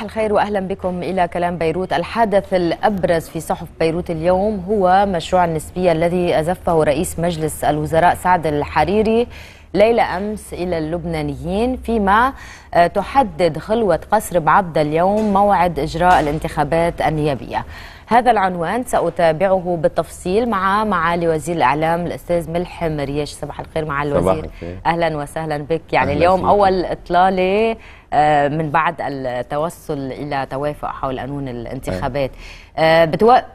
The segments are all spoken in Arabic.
صباح الخير واهلا بكم الى كلام بيروت الحدث الابرز في صحف بيروت اليوم هو مشروع النسبيه الذي ازفه رئيس مجلس الوزراء سعد الحريري ليلة أمس إلى اللبنانيين فيما آه، تحدد خلوة قصر بعبدة اليوم موعد إجراء الانتخابات النيابية هذا العنوان سأتابعه بالتفصيل مع معالي وزير الإعلام الأستاذ ملحم رياش صباح الخير معالي الوزير أهلا وسهلا بك يعني اليوم أول إطلالة آه، من بعد التوصل إلى توافق حول قانون الانتخابات آه،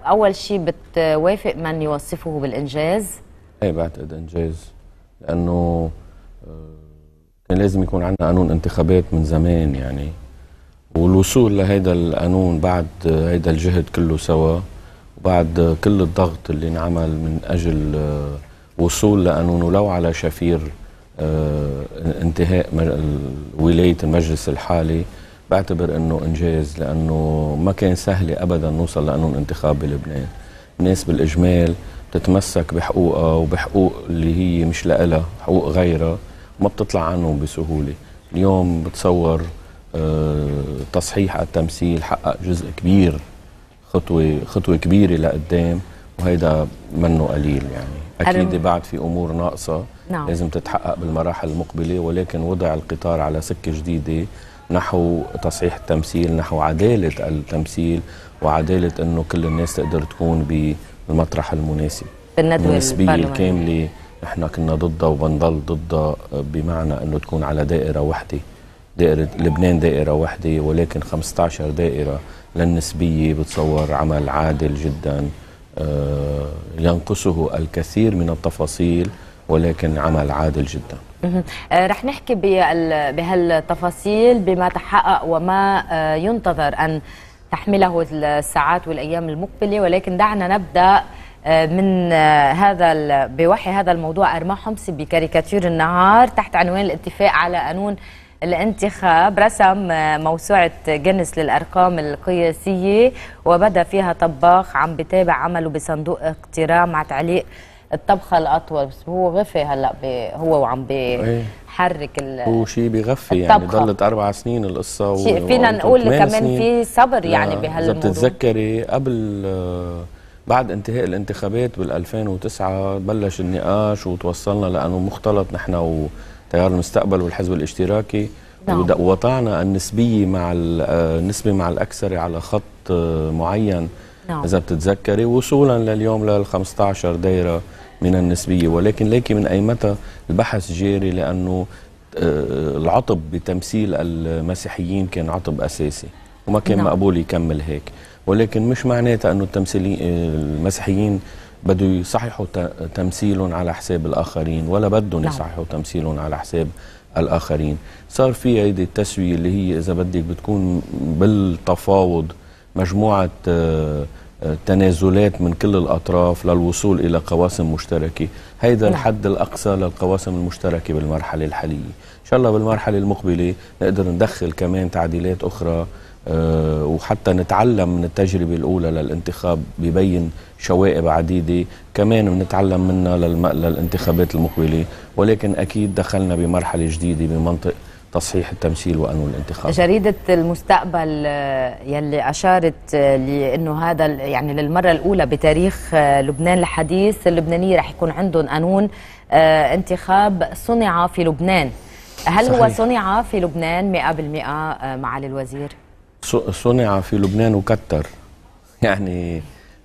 أول شيء بتوافق من يوصفه بالإنجاز؟ أي بعتقد إنجاز لأنه آه، كان لازم يكون عندنا قانون انتخابات من زمان يعني والوصول لهذا القانون بعد هذا الجهد كله سوا وبعد كل الضغط اللي انعمل من أجل وصول لقانون ولو على شفير آه، انتهاء ولايه المجلس الحالي بعتبر انه انجاز لانه ما كان سهل ابدا نوصل لانه انتخاب بلبنان الناس بالاجمال تتمسك بحقوقها وبحقوق اللي هي مش لها حقوق غيرها ما بتطلع عنهم بسهوله اليوم بتصور آه، تصحيح على التمثيل حقق جزء كبير خطوه خطوه كبيره لقدام وهيدا منه قليل يعني أكيد بعد في أمور ناقصة نعم. لازم تتحقق بالمراحل المقبلة ولكن وضع القطار على سكة جديدة نحو تصحيح التمثيل نحو عدالة التمثيل وعدالة أنه كل الناس تقدر تكون بالمطرح المناسب بالندوة النسبية الكاملة نحن كنا ضدها وبنضل ضدها بمعنى أنه تكون على دائرة وحدة دائرة لبنان دائرة وحدة ولكن 15 دائرة للنسبية بتصور عمل عادل جداً آه، ينقصه الكثير من التفاصيل ولكن عمل عادل جدا آه، رح نحكي بهالتفاصيل بما تحقق وما آه، ينتظر أن تحمله الساعات والأيام المقبلة ولكن دعنا نبدأ من هذا بوحي هذا الموضوع أرماح حمصي بكاريكاتير النهار تحت عنوان الاتفاق على قانون الانتخاب رسم موسوعة جنس للأرقام القياسية وبدأ فيها طباخ عم بتابع عمله بصندوق اقتراع مع تعليق الطبخة الأطول بس هو غفي هلأ هو وعم إيه. بحرك ال هو شيء بغفي يعني ضلت أربع سنين القصة و... فينا نقول كمان في صبر يعني بهالموضوع إذا بتتذكري قبل آه، بعد انتهاء الانتخابات بال 2009 بلش النقاش وتوصلنا لانه مختلط نحن و تيار المستقبل والحزب الاشتراكي نعم. ووضعنا النسبية مع آه، النسبة مع الأكثر على خط آه، معين نعم. إذا بتتذكري وصولا لليوم لل 15 دايرة من النسبية ولكن ليكي من أي متى البحث جاري لأنه آه، العطب بتمثيل المسيحيين كان عطب أساسي وما كان نعم. مقبول يكمل هيك ولكن مش معناتها أنه التمثيلي المسيحيين بده يصححوا تمثيلهم على حساب الآخرين ولا بدهم نعم. يصححوا تمثيلهم على حساب الآخرين صار في هيدي التسوية اللي هي إذا بدك بتكون بالتفاوض مجموعة آه، آه، تنازلات من كل الأطراف للوصول إلى قواسم مشتركة هيدا نعم. الحد الأقصى للقواسم المشتركة بالمرحلة الحالية إن شاء الله بالمرحلة المقبلة نقدر ندخل كمان تعديلات أخرى آه، وحتى نتعلم من التجربة الأولى للانتخاب ببين شوائب عديدة كمان بنتعلم منها للانتخابات المقبلة ولكن أكيد دخلنا بمرحلة جديدة بمنطق تصحيح التمثيل وقانون الانتخاب جريدة المستقبل آه، يلي أشارت آه، لأنه هذا يعني للمرة الأولى بتاريخ لبنان الحديث اللبنانية رح يكون عندهم قانون انتخاب صنع في لبنان هل صحيح. هو صنع في لبنان 100% معالي الوزير؟ صنع في لبنان وكتر يعني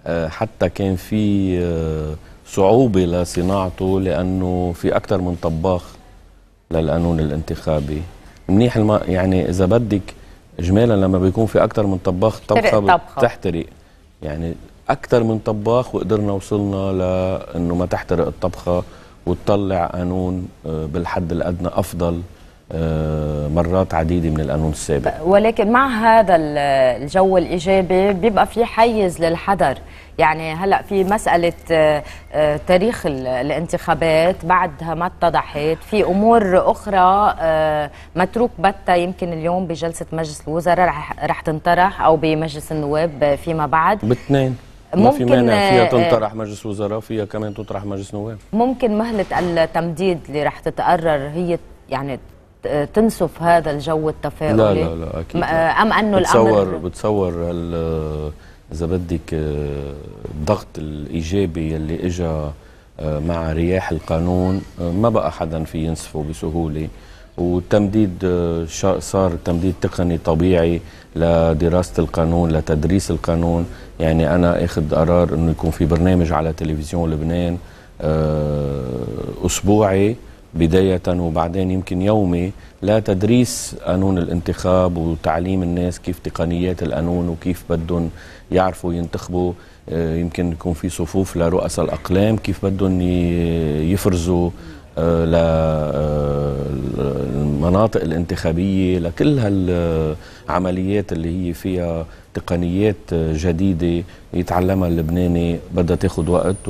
آه، حتى كان في آه، صعوبة لصناعته لأنه في أكثر من طباخ للقانون الانتخابي منيح الم... يعني إذا بدك إجمالا لما بيكون في أكثر من طباخ طبخة بتحترق يعني أكثر من طباخ وقدرنا وصلنا لأنه ما تحترق الطبخة وتطلع قانون آه، بالحد الأدنى أفضل آه، مرات عديده من القانون السابق ولكن مع هذا الجو الايجابي بيبقى في حيز للحذر يعني هلا في مساله آه، آه، تاريخ الانتخابات بعدها ما اتضحت في امور اخرى متروك بتا يمكن اليوم بجلسه مجلس الوزراء رح تنطرح او بمجلس النواب فيما بعد باثنين ما في مانع فيها تنطرح مجلس وزراء فيها كمان تطرح مجلس نواب ممكن مهله التمديد اللي رح تتقرر هي يعني تنسف هذا الجو التفاؤلي لا لا لا اكيد ام انه بتصور الامر بتصور بتصور آه، اذا بدك آه، الضغط الايجابي يلي اجى آه، مع رياح القانون ما بقى حدا في ينسفه بسهوله والتمديد صار تمديد تقني طبيعي لدراسه القانون لتدريس القانون يعني انا اخذ قرار انه يكون في برنامج على تلفزيون لبنان اسبوعي بداية وبعدين يمكن يومي لا تدريس قانون الانتخاب وتعليم الناس كيف تقنيات القانون وكيف بدهم يعرفوا ينتخبوا آه، يمكن يكون في صفوف لرؤساء الأقلام كيف بدهم يفرزوا آه، للمناطق آه، الانتخابية لكل هالعمليات اللي هي فيها تقنيات جديدة يتعلمها اللبناني بدها تاخد وقت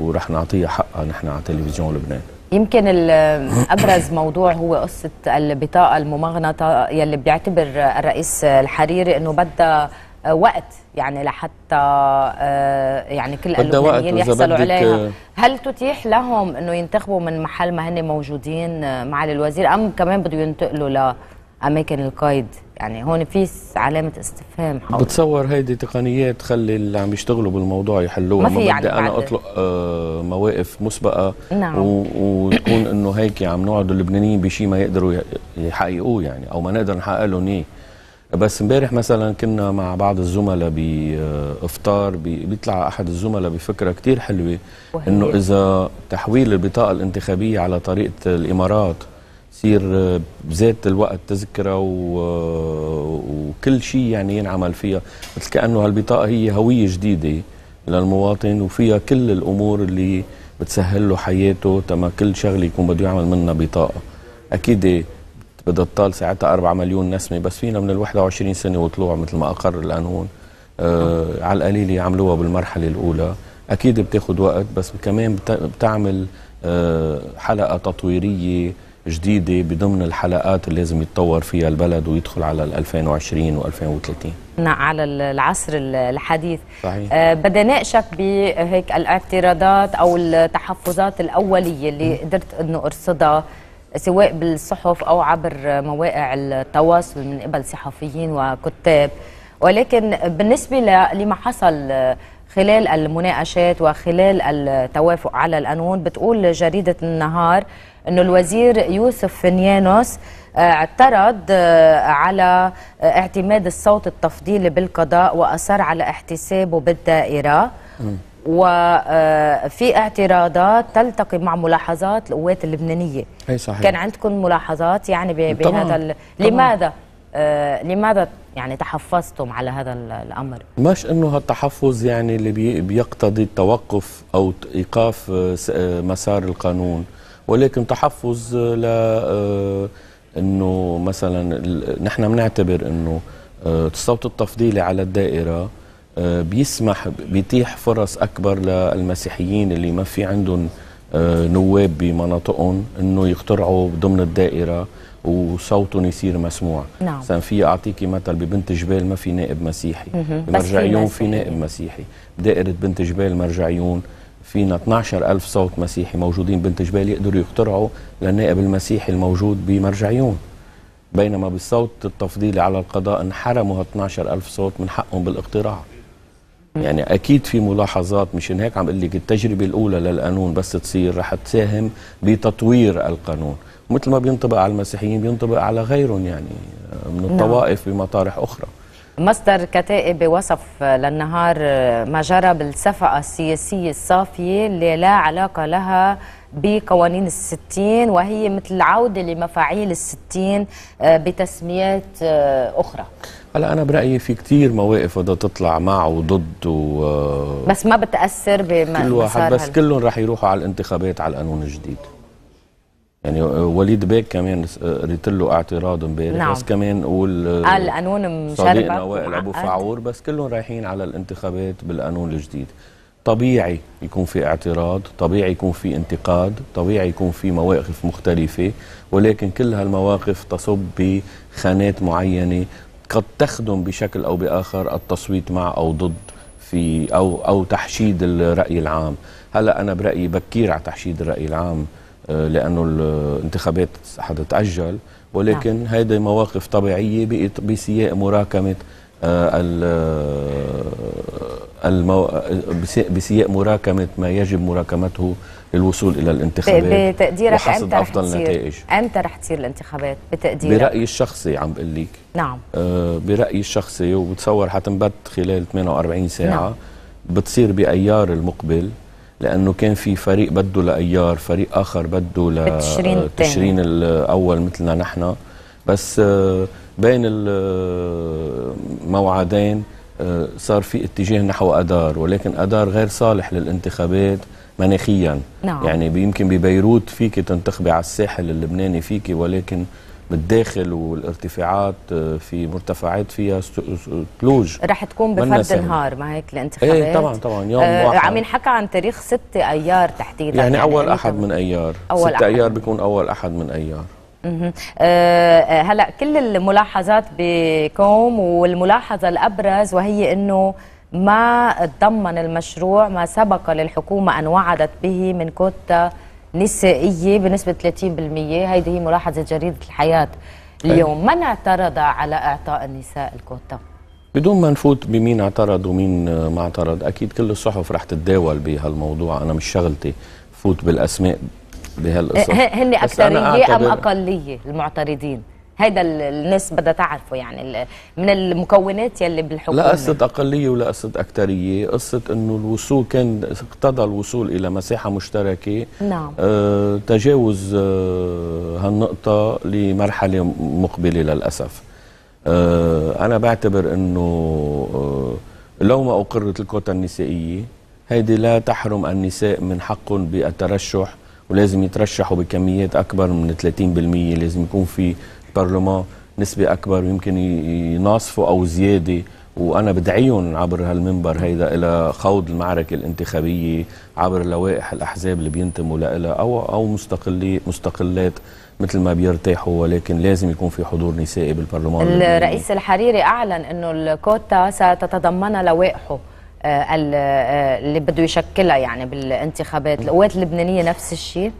ورح نعطيها حقها نحن على تلفزيون لبنان يمكن ابرز موضوع هو قصه البطاقه الممغنطه يلي بيعتبر الرئيس الحريري انه بدها وقت يعني لحتى آه، يعني كل اللبنانيين يحصلوا عليها آه. هل تتيح لهم انه ينتخبوا من محل ما هن موجودين معالي الوزير ام كمان بده ينتقلوا ل اماكن القيد يعني هون في علامه استفهام حول بتصور هيدي تقنيات تخلي اللي عم يشتغلوا بالموضوع يحلوها ما, ما يعني انا اطلق آه مواقف مسبقه نعم. و... وتكون انه هيك يعني عم نقعد اللبنانيين بشيء ما يقدروا يحققوه يعني او ما نقدر نحقق لهم اياه بس امبارح مثلا كنا مع بعض الزملاء بافطار بي... بيطلع احد الزملاء بفكره كثير حلوه انه اذا تحويل البطاقه الانتخابيه على طريقه الامارات تصير آه، بذات الوقت تذكره و... آه، وكل شيء يعني ينعمل فيها مثل كانه هالبطاقه هي هويه جديده للمواطن وفيها كل الامور اللي بتسهل له حياته تما كل شغله يكون بده يعمل منها بطاقه اكيد بدها تطال ساعتها 4 مليون نسمه بس فينا من ال 21 سنه وطلوع مثل ما اقر القانون آه على القليل يعملوها بالمرحله الاولى اكيد بتاخذ وقت بس كمان بتعمل آه حلقه تطويريه جديده بضمن الحلقات اللي لازم يتطور فيها البلد ويدخل على 2020 و2030 على العصر الحديث صحيح. آه بدي ناقشك بهيك الاعتراضات او التحفظات الاوليه اللي قدرت انه ارصدها سواء بالصحف او عبر مواقع التواصل من قبل صحفيين وكتاب ولكن بالنسبه لما حصل خلال المناقشات وخلال التوافق على القانون بتقول جريده النهار أنه الوزير يوسف فنيانوس آه، اعترض آه، على آه، اعتماد الصوت التفضيلي بالقضاء وأصر على احتسابه بالدائرة وفي اعتراضات تلتقي مع ملاحظات القوات اللبنانية أي صحيح. كان عندكم ملاحظات يعني بهذا ال... لماذا آه، لماذا يعني تحفظتم على هذا الامر؟ مش انه هالتحفظ يعني اللي بيقتضي التوقف او ايقاف مسار القانون ولكن تحفظ ل آه، انه مثلا نحن بنعتبر انه الصوت آه، التفضيلي على الدائره آه، بيسمح بيتيح فرص اكبر للمسيحيين اللي ما في عندهم نواب بمناطقهم انه يخترعوا ضمن الدائره وصوتهم يصير مسموع نعم مثلا في اعطيكي مثل ببنت جبال ما في نائب مسيحي مرجعيون في نائب مسيحي دائره بنت جبال مرجعيون فينا 12 ألف صوت مسيحي موجودين بنت جبال يقدروا يخترعوا للنائب المسيحي الموجود بمرجعيون بينما بالصوت التفضيلي على القضاء انحرموا 12 ألف صوت من حقهم بالاقتراع يعني أكيد في ملاحظات مشان هيك عم بقول لك التجربة الأولى للقانون بس تصير رح تساهم بتطوير القانون مثل ما بينطبق على المسيحيين بينطبق على غيرهم يعني آه، من نعم. الطوائف بمطارح أخرى مصدر كتائب وصف للنهار آه، ما جرى بالصفقة السياسية الصافية اللي لا علاقة لها بقوانين الستين وهي مثل عودة لمفاعيل الستين آه، بتسميات آه، أخرى هلا أنا برأيي في كتير مواقف بدها تطلع مع وضد و... بس ما بتأثر بما كل واحد بس هل... كلهم رح يروحوا على الانتخابات على القانون الجديد يعني آه، وليد بيك كمان آه، قريت له اعتراض امبارح نعم. بس كمان قول آه، قال القانون صديقنا وائل ابو فعور بس كلهم رايحين على الانتخابات بالقانون الجديد طبيعي يكون في اعتراض طبيعي يكون في انتقاد طبيعي يكون في مواقف مختلفة ولكن كل هالمواقف تصب بخانات معينة قد تخدم بشكل أو بآخر التصويت مع أو ضد في أو, أو تحشيد الرأي العام هلأ أنا برأيي بكير على تحشيد الرأي العام آه، لانه الانتخابات حتتاجل ولكن نعم. هيدي مواقف طبيعيه بسياق مراكمه آه، آه، المو... بسياق مراكمه ما يجب مراكمته للوصول الى الانتخابات بتقديرك انت رح افضل تصير. نتائج انت رح تصير الانتخابات بتقديرك برايي الشخصي عم بقول لك نعم برايي الشخصي وبتصور حتنبت خلال 48 ساعه نعم. بتصير بايار المقبل لانه كان في فريق بده لايار فريق اخر بده لتشرين تشرين الاول مثلنا نحن بس آه، بين الموعدين آه، آه، صار في اتجاه نحو ادار ولكن ادار غير صالح للانتخابات مناخيا نعم. يعني يمكن ببيروت فيك تنتخبي على الساحل اللبناني فيك ولكن بالداخل والارتفاعات آه، في مرتفعات فيها ثلوج رح تكون بفرد نهار ما هيك الانتخابات ايه طبعا طبعا يوم آه واحد عم ينحكى عن تاريخ 6 ايار تحديدا يعني, يعني اول احد من ايار 6 ايار بيكون اول احد من ايار آه،, أه هلا كل الملاحظات بكوم والملاحظه الابرز وهي انه ما تضمن المشروع ما سبق للحكومه ان وعدت به من كوتا نسائية بنسبة 30% هيدي هي ملاحظة جريدة الحياة اليوم من اعترض على إعطاء النساء الكوتا؟ بدون ما نفوت بمين اعترض ومين ما اعترض أكيد كل الصحف رح تتداول بهالموضوع أنا مش شغلتي فوت بالأسماء بهالقصص هن أكثرية أم أقلية المعترضين؟ هيدا الناس بدها تعرفه يعني من المكونات يلي بالحكومه لا قصه اقليه ولا قصه اكثريه قصه انه الوصول كان اقتضى الوصول الى مساحه مشتركه نعم آه تجاوز آه هالنقطه لمرحله مقبله للاسف آه انا بعتبر انه آه لو ما اقرت الكوتا النسائيه هيدي لا تحرم النساء من حقهم بالترشح ولازم يترشحوا بكميات اكبر من 30% لازم يكون في البرلمان نسبة أكبر ويمكن يناصفوا أو زيادة وأنا بدعيهم عبر هالمنبر هيدا إلى خوض المعركة الانتخابية عبر لوائح الأحزاب اللي بينتموا لها أو أو مستقلي مستقلات مثل ما بيرتاحوا ولكن لازم يكون في حضور نسائي بالبرلمان الرئيس الحريري أعلن أنه الكوتا ستتضمن لوائحه آه، آه، اللي بده يشكلها يعني بالانتخابات القوات اللبنانية نفس الشيء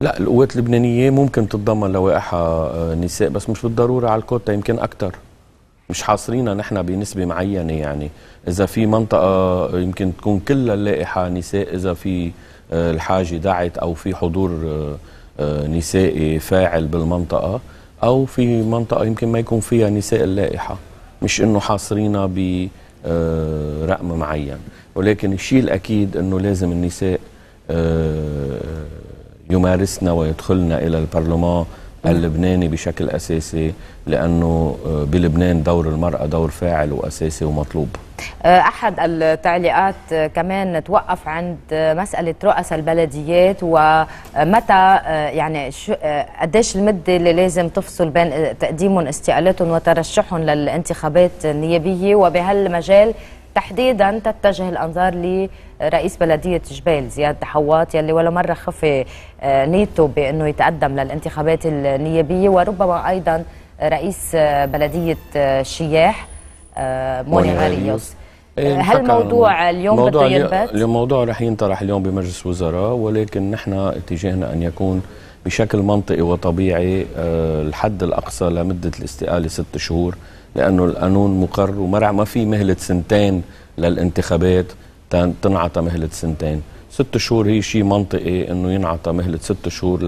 لا القوات اللبنانيه ممكن تتضمن لوائحها آه، نساء بس مش بالضروره على الكوتا يمكن اكثر مش حاصرينها نحن بنسبه معينه يعني اذا في منطقه آه، يمكن تكون كلها اللائحه نساء اذا في آه، الحاجه دعت او في حضور نسائي فاعل بالمنطقه او في منطقه يمكن ما يكون فيها نساء اللائحه مش انه حاصرينها برقم معين ولكن الشيء الاكيد انه لازم النساء يمارسنا ويدخلنا إلى البرلمان اللبناني بشكل أساسي لأنه آه، بلبنان دور المرأة دور فاعل وأساسي ومطلوب آه، أحد التعليقات آه، كمان توقف عند مسألة رؤساء البلديات ومتى يعني قديش المدة اللي لازم تفصل بين تقديمهم استقالتهم وترشحهم للانتخابات النيابية وبهالمجال تحديدا تتجه الانظار لرئيس بلديه جبال زياد حواط يلي ولا مره خفي آه، نيته بانه يتقدم للانتخابات النيابيه وربما ايضا رئيس آه، بلديه آه، شياح موني غاليوس هل موضوع اليوم موضوع بده الموضوع رح ينطرح اليوم بمجلس وزراء ولكن نحن اتجاهنا ان يكون بشكل منطقي وطبيعي الحد الاقصى لمده الاستقاله ست شهور لأنه القانون مقر ومرع ما في مهلة سنتين للانتخابات تنعطى مهلة سنتين ست شهور هي شيء منطقي أنه ينعطى مهلة ست شهور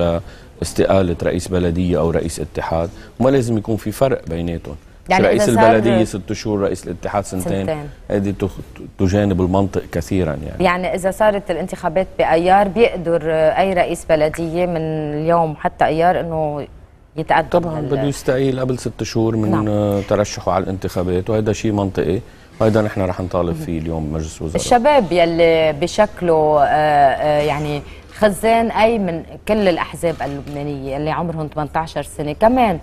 لاستقالة رئيس بلدية أو رئيس اتحاد وما لازم يكون في فرق بيناتهم يعني رئيس البلديه ست شهور رئيس الاتحاد سنتين هذه تجانب المنطق كثيرا يعني يعني اذا صارت الانتخابات بايار بيقدر اي رئيس بلديه من اليوم حتى ايار انه يتعدى طبعا بده يستقيل قبل ست شهور من نعم. آه، ترشحه على الانتخابات وهذا شيء منطقي وهيدا نحن رح نطالب فيه اليوم مجلس الوزراء الشباب يلي بشكله آه، آه، يعني خزان اي من كل الاحزاب اللبنانيه اللي عمرهم 18 سنه كمان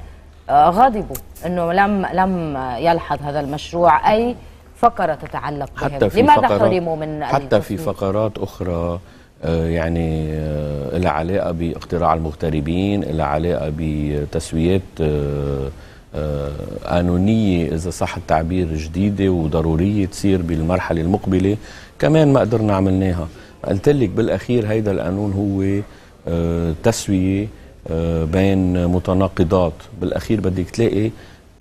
غضبوا انه لم لم يلحظ هذا المشروع اي فقره تتعلق بهم حتى في لماذا حرموا من حتى في فقرات اخرى آه، يعني آه، لها علاقه باختراع المغتربين لها علاقه بتسويات قانونية آه، إذا صح التعبير جديدة وضرورية تصير بالمرحلة المقبلة كمان ما قدرنا عملناها قلت لك بالأخير هيدا القانون هو تسوية بين متناقضات بالأخير بدك تلاقي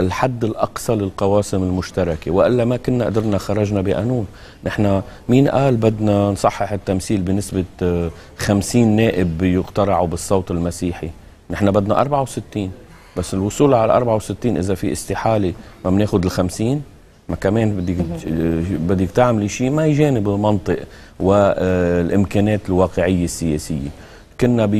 الحد الأقصى للقواسم المشتركة وإلا ما كنا قدرنا خرجنا بقانون نحن مين قال بدنا نصحح التمثيل بنسبة 50 آه، نائب يقترعوا بالصوت المسيحي نحن بدنا 64 بس الوصول على 64 إذا في استحالة ما بناخد ال 50 ما كمان بدك آه، بدك تعملي شيء ما يجانب المنطق والامكانات الواقعيه السياسيه كنا ب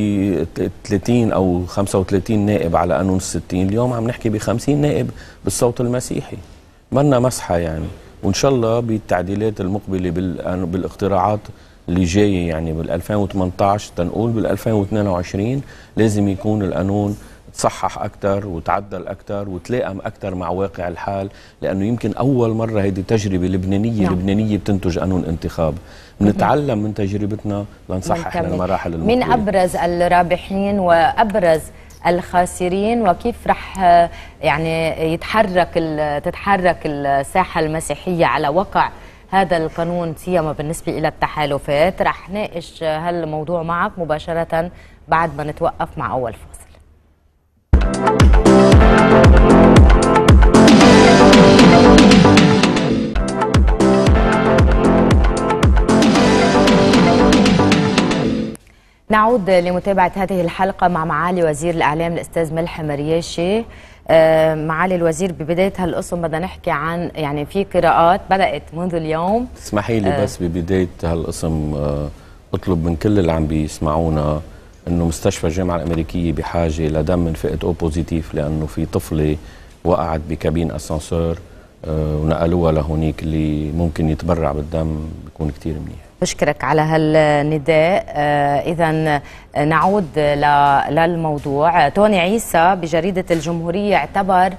30 او 35 نائب على قانون ال 60 اليوم عم نحكي ب 50 نائب بالصوت المسيحي منا مسحه يعني وان شاء الله بالتعديلات المقبله بالاقتراعات اللي جايه يعني بال 2018 تنقول بال 2022 لازم يكون القانون تصحح اكثر وتعدل اكثر وتلائم اكثر مع واقع الحال لانه يمكن اول مره هيدي تجربه لبنانيه نعم. لبنانيه بتنتج قانون انتخاب بنتعلم من تجربتنا لنصحح المراحل المقبله من ابرز الرابحين وابرز الخاسرين وكيف رح يعني يتحرك تتحرك الساحه المسيحيه على وقع هذا القانون سيما بالنسبة إلى التحالفات رح ناقش هالموضوع معك مباشرة بعد ما نتوقف مع أول فصل نعود لمتابعة هذه الحلقة مع معالي وزير الإعلام الأستاذ ملحم مرياشي آه، معالي الوزير ببداية هالقسم بدنا نحكي عن يعني في قراءات بدأت منذ اليوم اسمحي لي آه، بس ببداية هالقسم آه، أطلب من كل اللي عم بيسمعونا انه مستشفى الجامعه الامريكيه بحاجه لدم من فئه او بوزيتيف لانه في طفله وقعت بكابين اسانسور آه، ونقلوها لهونيك اللي ممكن يتبرع بالدم بيكون كثير منيح بشكرك على هالنداء آه، اذا نعود للموضوع توني عيسى بجريده الجمهوريه اعتبر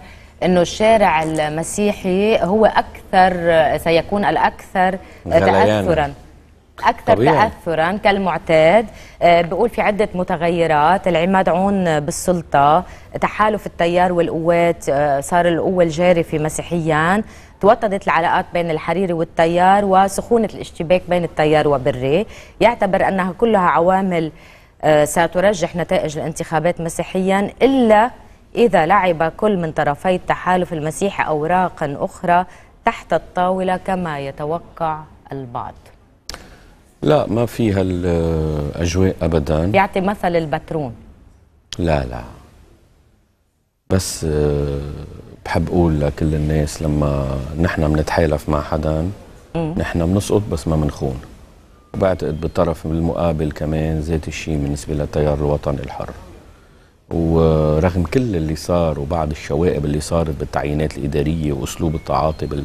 انه الشارع المسيحي هو اكثر آه، سيكون الاكثر تاثرا أكثر طبيعي. تأثرا كالمعتاد آه، بقول في عدة متغيرات العماد عون بالسلطة تحالف التيار والقوات آه، صار القوة في مسيحيا توطدت العلاقات بين الحريري والتيار وسخونة الاشتباك بين التيار وبري يعتبر أنها كلها عوامل آه، سترجح نتائج الانتخابات مسيحيا إلا إذا لعب كل من طرفي التحالف المسيحي أوراقا أخرى تحت الطاولة كما يتوقع البعض لا ما في هالاجواء ابدا يعطي مثل البترون لا لا بس آه، بحب اقول لكل الناس لما نحن بنتحالف مع حدا نحن بنسقط بس ما بنخون وبعتقد بالطرف المقابل كمان ذات الشيء بالنسبه للتيار الوطني الحر ورغم كل اللي صار وبعض الشوائب اللي صارت بالتعيينات الاداريه واسلوب التعاطي بال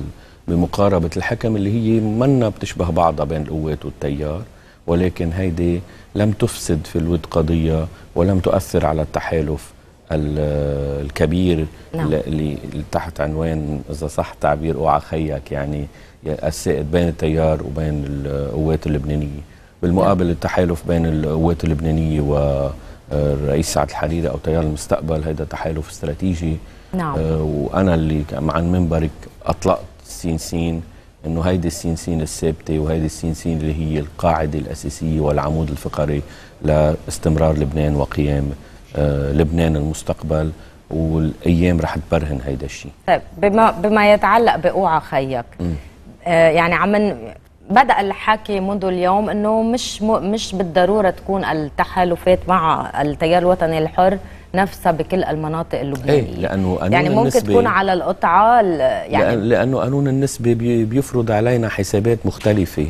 بمقاربة الحكم اللي هي منا بتشبه بعضها بين القوات والتيار ولكن هيدي لم تفسد في الود قضية ولم تؤثر على التحالف الكبير نعم. اللي تحت عنوان إذا صح التعبير أوعى خيك يعني السائد بين التيار وبين القوات اللبنانية بالمقابل نعم. التحالف بين القوات اللبنانية والرئيس سعد الحريري أو تيار المستقبل هذا تحالف استراتيجي نعم. آه، وانا اللي عن منبرك اطلقت سين انه هيدي سين الثابته وهيدي سين اللي هي القاعده الاساسيه والعمود الفقري لاستمرار لبنان وقيام آه، لبنان المستقبل والايام رح تبرهن هيدا الشيء طيب بما بما يتعلق بأوعى خيك آه، يعني عم بدا الحكي منذ اليوم انه مش مش بالضروره تكون التحالفات مع التيار الوطني الحر نفسها بكل المناطق اللبنانيه ايه لانه قانون يعني ممكن النسبة تكون على القطعه يعني لانه قانون النسبه بيفرض علينا حسابات مختلفه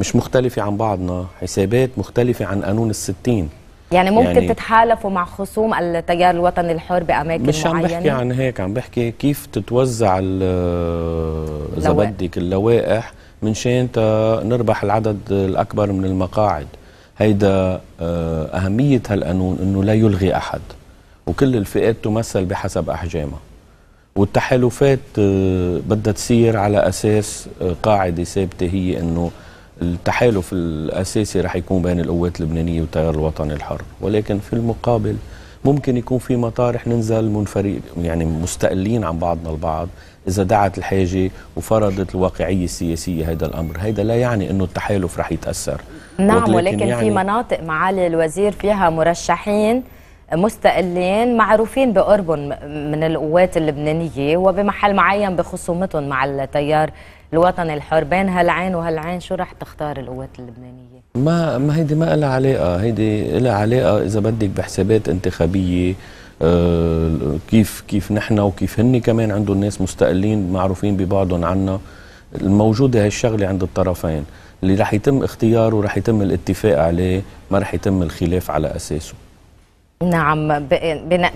مش مختلفه عن بعضنا حسابات مختلفه عن قانون الستين يعني ممكن يعني تتحالفوا مع خصوم التيار الوطني الحر باماكن معينه مش عم بحكي عن هيك عم بحكي كيف تتوزع اذا بدك اللوائح من شان نربح العدد الاكبر من المقاعد هيدا آه، أهمية هالقانون أنه لا يلغي أحد وكل الفئات تمثل بحسب أحجامها والتحالفات آه، بدها تصير على أساس آه، قاعدة ثابتة هي أنه التحالف الأساسي رح يكون بين القوات اللبنانية والتيار الوطني الحر ولكن في المقابل ممكن يكون في مطارح ننزل منفرد يعني مستقلين عن بعضنا البعض إذا دعت الحاجة وفرضت الواقعية السياسية هذا الأمر هذا لا يعني أنه التحالف رح يتأثر نعم ولكن يعني في مناطق معالي الوزير فيها مرشحين مستقلين معروفين بقربهم من القوات اللبنانية وبمحل معين بخصومتهم مع التيار الوطني الحر بين هالعين وهالعين شو رح تختار القوات اللبنانية؟ ما ما هيدي ما لها علاقة هيدي لها علاقة إذا بدك بحسابات انتخابية آه، كيف كيف نحن وكيف هن كمان عنده الناس مستقلين معروفين ببعضهم عنا الموجوده هالشغلة عند الطرفين اللي رح يتم اختياره رح يتم الاتفاق عليه ما رح يتم الخلاف على اساسه نعم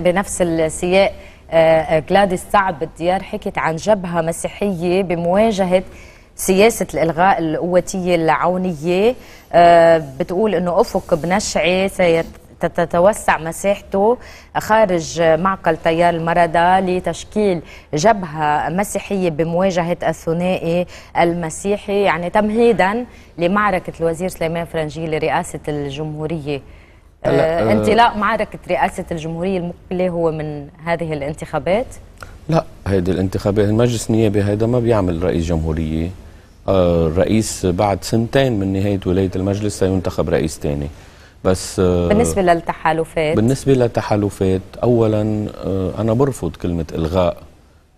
بنفس السياق آه، آه، جلاديس سعد بالديار حكت عن جبهه مسيحيه بمواجهه سياسة الإلغاء القوتية العونية بتقول أنه أفق بنشعي سيت تتوسع مساحته خارج معقل تيار المردة لتشكيل جبهة مسيحية بمواجهة الثنائي المسيحي يعني تمهيدا لمعركة الوزير سليمان فرنجي لرئاسة الجمهورية أه انطلاق آه، معركة رئاسة الجمهورية المقبلة هو من هذه الانتخابات؟ لا هيدي الانتخابات المجلس النيابي هيدا ما بيعمل رئيس جمهورية آه، الرئيس بعد سنتين من نهاية ولاية المجلس سينتخب رئيس ثاني بس آه، بالنسبه للتحالفات بالنسبه للتحالفات اولا آه، انا برفض كلمه الغاء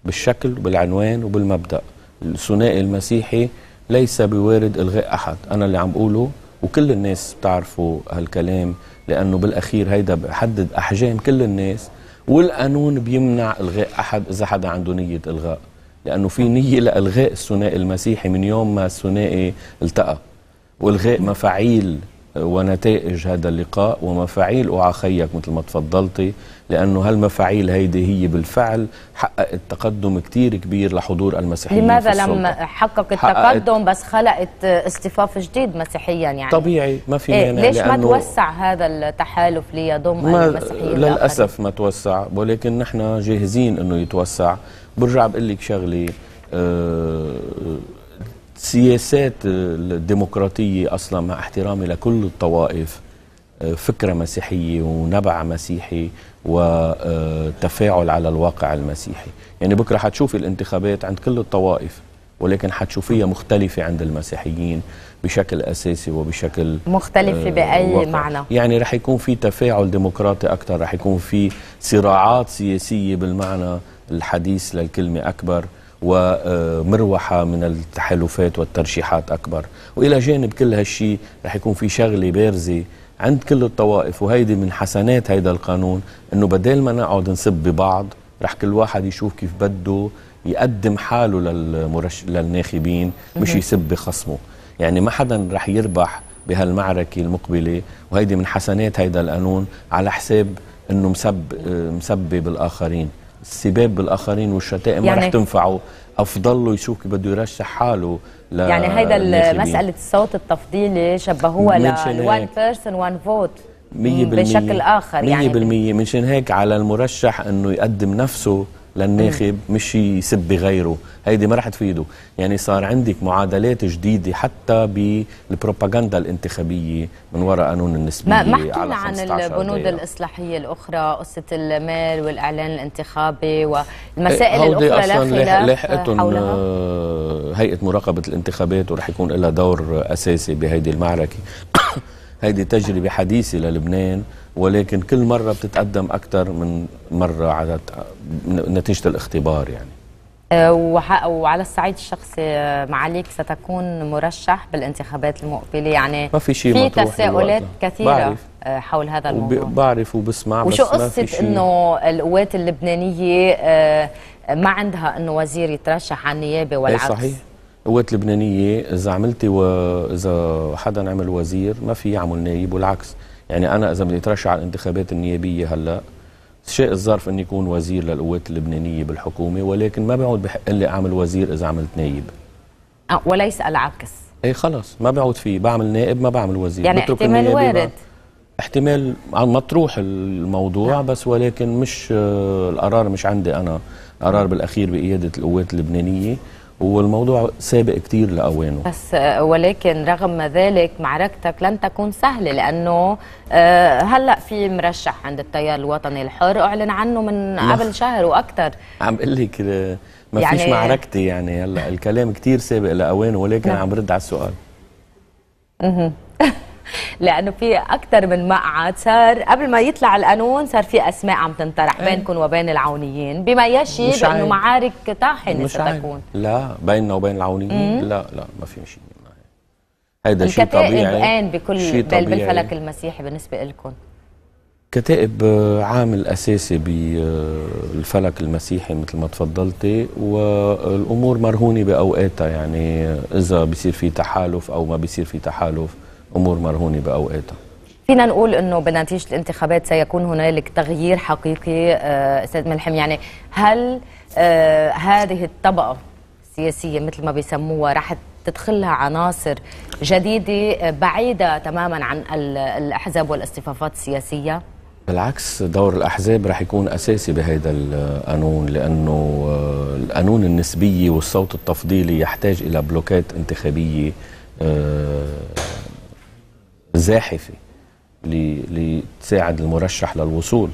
بالشكل وبالعنوان وبالمبدا الثنائي المسيحي ليس بوارد الغاء احد انا اللي عم بقوله وكل الناس بتعرفوا هالكلام لانه بالاخير هيدا بحدد احجام كل الناس والقانون بيمنع الغاء احد اذا حدا عنده نيه الغاء لانه في نيه لالغاء الثنائي المسيحي من يوم ما الثنائي التقى والغاء مفاعيل ونتائج هذا اللقاء ومفاعيل أعاخيك مثل ما تفضلتي لأنه هالمفاعيل هيدي هي بالفعل حققت تقدم كتير كبير لحضور المسيحيين لماذا لم حقق التقدم بس خلقت اصطفاف جديد مسيحيا يعني طبيعي ما في إيه مانع ليش ما توسع هذا التحالف ليضم لي المسيحيين للأسف ما توسع ولكن نحن جاهزين أنه يتوسع برجع بقول لك شغلة أه السياسات آه، الديمقراطية أصلا مع احترامي لكل الطوائف آه، فكرة مسيحية ونبع مسيحي وتفاعل آه، على الواقع المسيحي يعني بكرة حتشوفي الانتخابات عند كل الطوائف ولكن حتشوفيها مختلفة عند المسيحيين بشكل أساسي وبشكل مختلفة بأي واقع. معنى يعني رح يكون في تفاعل ديمقراطي أكثر رح يكون في صراعات سياسية بالمعنى الحديث للكلمة أكبر ومروحة من التحالفات والترشيحات أكبر وإلى جانب كل هالشيء رح يكون في شغلة بارزة عند كل الطوائف وهيدي من حسنات هيدا القانون أنه بدل ما نقعد نسب ببعض رح كل واحد يشوف كيف بده يقدم حاله للمرش... للناخبين مش يسب بخصمه يعني ما حدا رح يربح بهالمعركة المقبلة وهيدي من حسنات هيدا القانون على حساب أنه مسب مسبب الآخرين السباب بالاخرين والشتائم يعني ما رح يعني- تنفعه افضل له يشوف كيف بده يرشح حاله ل يعني هيدا مساله الصوت التفضيلي شبهوها ل وان بيرسون وان فوت بشكل اخر يعني 100% منشان هيك على المرشح انه يقدم نفسه للناخب مش يسب غيره هيدي ما رح تفيده يعني صار عندك معادلات جديدة حتى بالبروباغندا الانتخابية من وراء قانون النسبية ما حكينا عن البنود الإصلاحية الأخرى قصة المال والإعلان الانتخابي إيه، والمسائل الأخرى لا خلاف حولها آه، هيئة مراقبة الانتخابات ورح يكون لها دور أساسي بهيدي المعركة هيدي تجربة حديثة للبنان ولكن كل مرة بتتقدم أكثر من مرة على نتيجة الاختبار يعني آه، وعلى الصعيد الشخصي آه، معاليك ستكون مرشح بالانتخابات المقبله يعني ما في شيء في تساؤلات كثيره بعرف. آه، حول هذا الموضوع بعرف وبسمع وشو بس قصه انه القوات اللبنانيه ما عندها انه وزير يترشح على النيابه إيه، والعكس صحيح القوات اللبنانيه اذا عملتي واذا حدا عمل وزير ما في يعمل نايب والعكس يعني أنا إذا بدي أترشح على الانتخابات النيابية هلأ شيء الظرف اني يكون وزير للقوات اللبنانية بالحكومة ولكن ما بيعود بحق لي أعمل وزير إذا عملت نايب أه، وليس العكس اي خلص ما بيعود فيه بعمل نائب ما بعمل وزير يعني احتمال وارد احتمال مطروح الموضوع لا. نعم. بس ولكن مش آه، القرار مش عندي انا قرار بالاخير بقياده القوات اللبنانيه والموضوع سابق كتير لأوانه بس آه، ولكن رغم ذلك معركتك لن تكون سهلة لأنه آه، هلأ في مرشح عند التيار الوطني الحر أعلن عنه من نعم. قبل شهر وأكثر عم لك ما يعني فيش معركتي يعني هلأ الكلام كتير سابق لأوانه ولكن نعم. عم برد على السؤال لانه في اكثر من مقعد صار قبل ما يطلع القانون صار في اسماء عم تنطرح إيه. بينكم وبين العونيين بما يشي بانه معارك طاحنه ستكون لا بيننا وبين العونيين لا لا ما في شيء هيدا شيء طبيعي الان بكل شيء طبيعي. بالفلك المسيحي بالنسبه لكم كتائب عامل اساسي بالفلك المسيحي مثل ما تفضلتي والامور مرهونه باوقاتها يعني اذا بصير في تحالف او ما بصير في تحالف امور مرهونه باوقاتها فينا نقول انه بنتيجه الانتخابات سيكون هنالك تغيير حقيقي آه، استاذ ملحم يعني هل آه، هذه الطبقه السياسيه مثل ما بيسموها رح تدخلها عناصر جديده آه، بعيده تماما عن الاحزاب والاصطفافات السياسيه؟ بالعكس دور الاحزاب رح يكون اساسي بهذا القانون لانه القانون النسبيه والصوت التفضيلي يحتاج الى بلوكات انتخابيه زاحفه لتساعد المرشح للوصول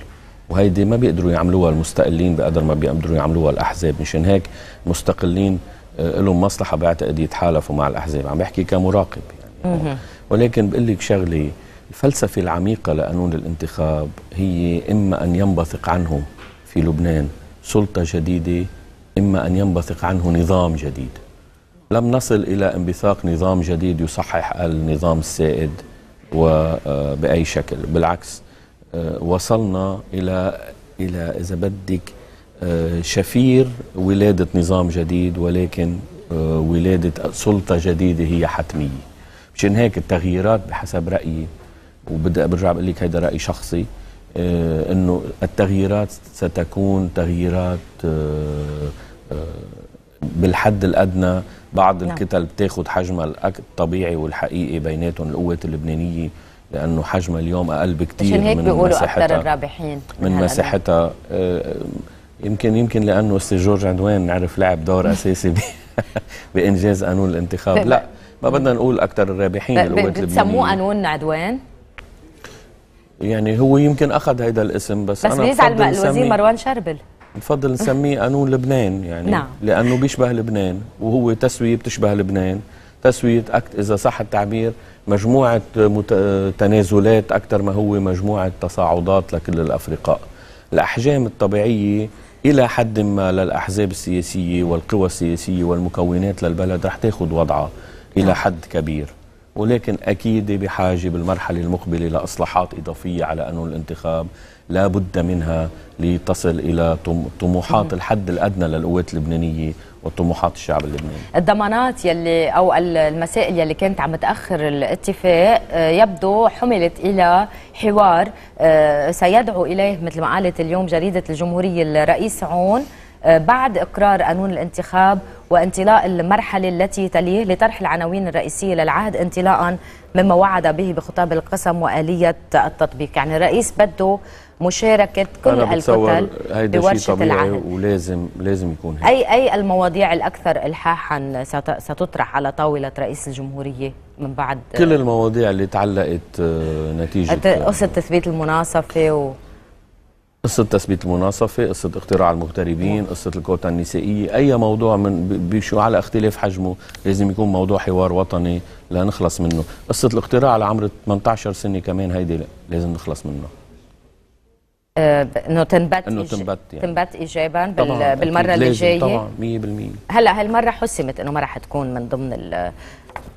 وهيدي ما بيقدروا يعملوها المستقلين بقدر ما بيقدروا يعملوها الاحزاب مشان هيك المستقلين آه، لهم مصلحه بعتقد يتحالفوا مع الاحزاب عم بحكي كمراقب يعني ولكن بقول لك شغله الفلسفه العميقه لقانون الانتخاب هي اما ان ينبثق عنه في لبنان سلطه جديده اما ان ينبثق عنه نظام جديد لم نصل الى انبثاق نظام جديد يصحح النظام السائد وبأي آه، شكل بالعكس آه، وصلنا إلى إلى إذا بدك آه، شفير ولادة نظام جديد ولكن ولادة سلطة جديدة هي حتمية مشان هيك التغييرات بحسب رأيي وبدي برجع بقول لك هذا رأي شخصي انه التغييرات ستكون تغييرات بالحد الادنى بعض نعم. الكتل بتاخد حجمها الطبيعي والحقيقي بيناتهم القوات اللبنانيه لانه حجمها اليوم اقل بكثير عشان هيك بيقولوا اكثر الرابحين من, مساحتها آه، يمكن يمكن لانه السي جورج عدوان نعرف لعب دور اساسي بانجاز قانون الانتخاب لا ما بدنا نقول اكثر الرابحين القوات اللبنانيه بتسموه قانون عدوان يعني هو يمكن اخذ هيدا الاسم بس بس بيزعل الوزير مروان شربل نفضل نسميه قانون لبنان يعني نعم. لانه بيشبه لبنان وهو تسويه بتشبه لبنان تسويه اكت اذا صح التعبير مجموعه مت... تنازلات اكثر ما هو مجموعه تصاعدات لكل الافرقاء الاحجام الطبيعيه الى حد ما للاحزاب السياسيه والقوى السياسيه والمكونات للبلد رح تاخذ وضعها الى نعم. حد كبير ولكن اكيد بحاجه بالمرحله المقبله لاصلاحات اضافيه على قانون الانتخاب لا بد منها لتصل إلى طموحات الحد الأدنى للقوات اللبنانية وطموحات الشعب اللبناني الضمانات يلي أو المسائل يلي كانت عم تأخر الاتفاق آه، يبدو حملت إلى حوار آه، سيدعو إليه مثل ما قالت اليوم جريدة الجمهورية الرئيس عون آه، بعد إقرار قانون الانتخاب وانطلاق المرحلة التي تليه لطرح العناوين الرئيسية للعهد انطلاقا مما وعد به بخطاب القسم وآلية التطبيق يعني الرئيس بده مشاركه كل الكتل بورشه العهد ولازم لازم يكون هيك. اي اي المواضيع الاكثر الحاحا ستطرح على طاوله رئيس الجمهوريه من بعد كل المواضيع اللي تعلقت آه، نتيجه قصه تثبيت المناصفه و قصة تثبيت المناصفة، قصة اختراع المغتربين، قصة الكوتا النسائية، أي موضوع من بشو على اختلاف حجمه لازم يكون موضوع حوار وطني لنخلص منه، قصة الاختراع لعمر 18 سنة كمان هيدي لازم نخلص منه آه، انه تنبت انه تنبت يعني. تنبت ايجابا طبعاً بالمره اللي جايه طبعا 100% هلا هالمره حسمت انه ما راح تكون من ضمن ال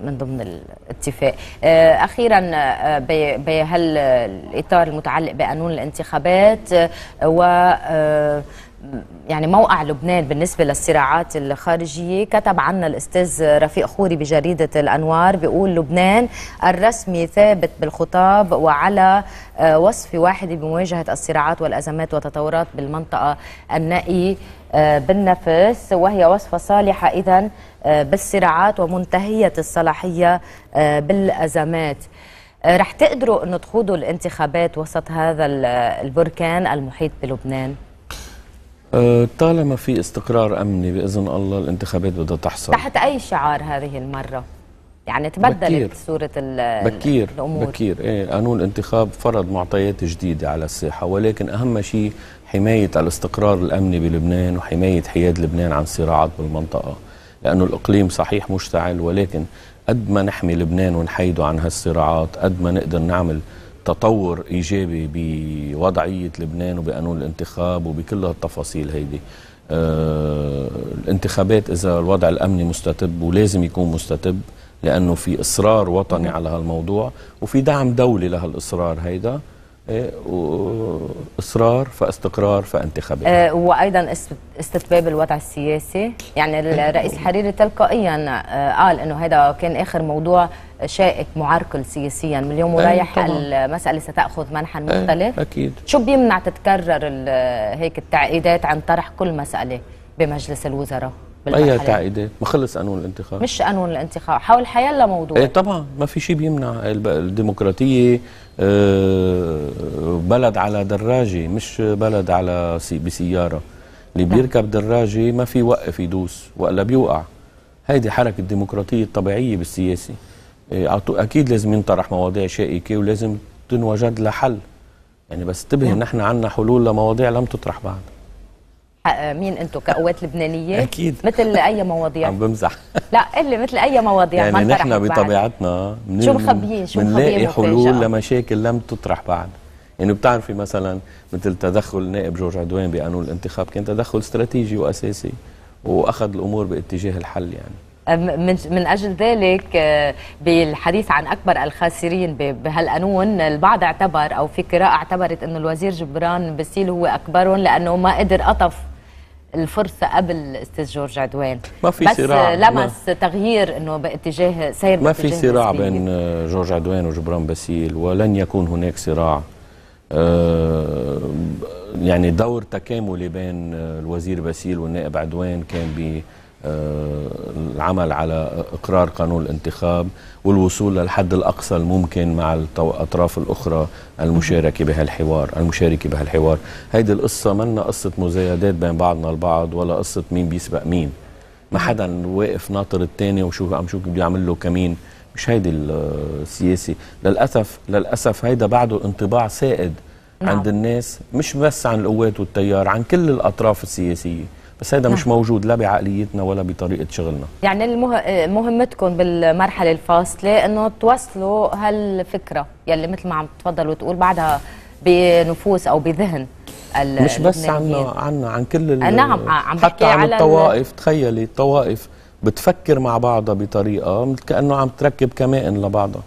من ضمن الاتفاق آه، اخيرا آه، بهالاطار المتعلق بقانون الانتخابات و يعني موقع لبنان بالنسبة للصراعات الخارجية كتب عنا الأستاذ رفيق خوري بجريدة الأنوار بيقول لبنان الرسمي ثابت بالخطاب وعلى آه، وصف واحد بمواجهة الصراعات والأزمات والتطورات بالمنطقة النائي آه، بالنفس وهي وصفة صالحة إذا آه، بالصراعات ومنتهية الصلاحية بالأزمات رح تقدروا أن تخوضوا الانتخابات وسط هذا البركان المحيط بلبنان؟ أه، طالما في استقرار امني باذن الله الانتخابات بدها تحصل تحت اي شعار هذه المره؟ يعني تبدلت بكير صوره بكير الامور بكير ايه قانون الانتخاب فرض معطيات جديده على الساحه ولكن اهم شيء حمايه الاستقرار الامني بلبنان وحمايه حياد لبنان عن صراعات بالمنطقه لانه الاقليم صحيح مشتعل ولكن قد ما نحمي لبنان ونحيده عن هالصراعات قد ما نقدر نعمل تطور ايجابي بوضعيه لبنان وبقانون الانتخاب وبكل هالتفاصيل هيدي آه الانتخابات اذا الوضع الامني مستتب ولازم يكون مستتب لانه في اصرار وطني على هالموضوع وفي دعم دولي لهالاصرار هيدا آه، اصرار فاستقرار فانتخابات آه وايضا استتباب الوضع السياسي يعني الرئيس الحريري تلقائيا آه قال انه هذا كان اخر موضوع شائك معرقل سياسيا من اليوم ورايح المساله ستاخذ منحى مختلف اكيد شو بيمنع تتكرر هيك التعقيدات عن طرح كل مساله بمجلس الوزراء اي تعقيدات ما خلص قانون الانتخاب مش قانون الانتخاب حول حيلا موضوع ايه طبعا ما في شيء بيمنع الديمقراطيه آه، بلد على دراجة مش بلد على سي بسيارة اللي نعم. بيركب دراجة ما في وقف يدوس وإلا بيوقع هيدي حركة الديمقراطية الطبيعية بالسياسة آه، أكيد لازم ينطرح مواضيع شائكة ولازم تنوجد لها حل يعني بس تبهي نعم. نحن عندنا حلول لمواضيع لم تطرح بعد مين انتم كقوات لبنانيه اكيد مثل اي مواضيع عم بمزح لا قلي مثل اي مواضيع يعني نحن بطبيعتنا من شو مخبيين شو بنلاقي حلول لمشاكل لم تطرح بعد يعني بتعرفي مثلا مثل تدخل نائب جورج عدوان بقانون الانتخاب كان تدخل استراتيجي واساسي واخذ الامور باتجاه الحل يعني من من اجل ذلك آه، بالحديث عن اكبر الخاسرين بهالقانون البعض اعتبر او في قراءه اعتبرت انه الوزير جبران بسيل هو اكبرهم لانه ما قدر قطف الفرصه قبل استاذ جورج عدوان ما في بس صراع لمس ما تغيير انه باتجاه سير ما في صراع بين آه، جورج عدوان وجبران باسيل ولن يكون هناك صراع آه يعني دور تكاملي بين آه، الوزير باسيل والنائب عدوان كان ب آه، العمل على إقرار قانون الانتخاب والوصول للحد الأقصى الممكن مع الأطراف الأخرى المشاركة بهالحوار المشاركة بهالحوار هيدي القصة منا قصة مزايدات بين بعضنا البعض ولا قصة مين بيسبق مين ما حدا واقف ناطر الثاني وشو عم شو بده يعمل له كمين مش هيدي السياسي للأسف للأسف هيدا بعده انطباع سائد عند نعم. الناس مش بس عن القوات والتيار عن كل الأطراف السياسية بس هذا مش نعم. موجود لا بعقليتنا ولا بطريقه شغلنا يعني المه... مهمتكم بالمرحله الفاصله انه توصلوا هالفكره يلي مثل ما عم تفضل وتقول بعدها بنفوس او بذهن مش بس عنا عنا عن كل نعم عم حتى عن على الطوائف تخيلي الطوائف بتفكر مع بعضها بطريقه كانه عم تركب كمائن لبعضها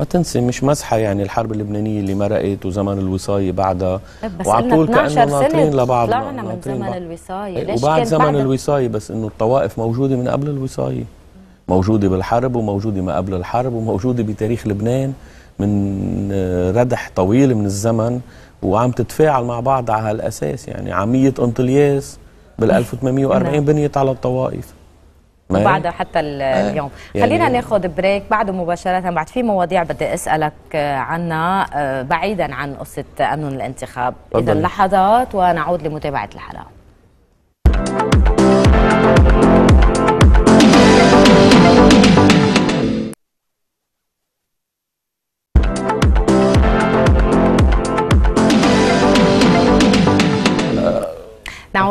ما تنسي مش مزحه يعني الحرب اللبنانيه اللي مرقت وزمن الوصايه بعدها طيب، وعلى طول كانه ناطرين لبعض طلعنا من زمن بعض. الوصايه ليش إيه، وبعد زمن بعد... الوصايه بس انه الطوائف موجوده من قبل الوصايه موجوده بالحرب وموجوده ما قبل الحرب وموجوده بتاريخ لبنان من آه، ردح طويل من الزمن وعم تتفاعل مع بعض على هالاساس يعني عاميه انطلياس بال 1840 نعم. نعم. بنيت على الطوائف وبعدها حتى اليوم يعني خلينا يعني ناخذ بريك بعده مباشره بعد في مواضيع بدي اسالك آه، عنها آه، بعيدا عن قصه قانون الانتخاب اذا لحظات ونعود لمتابعه الحلقه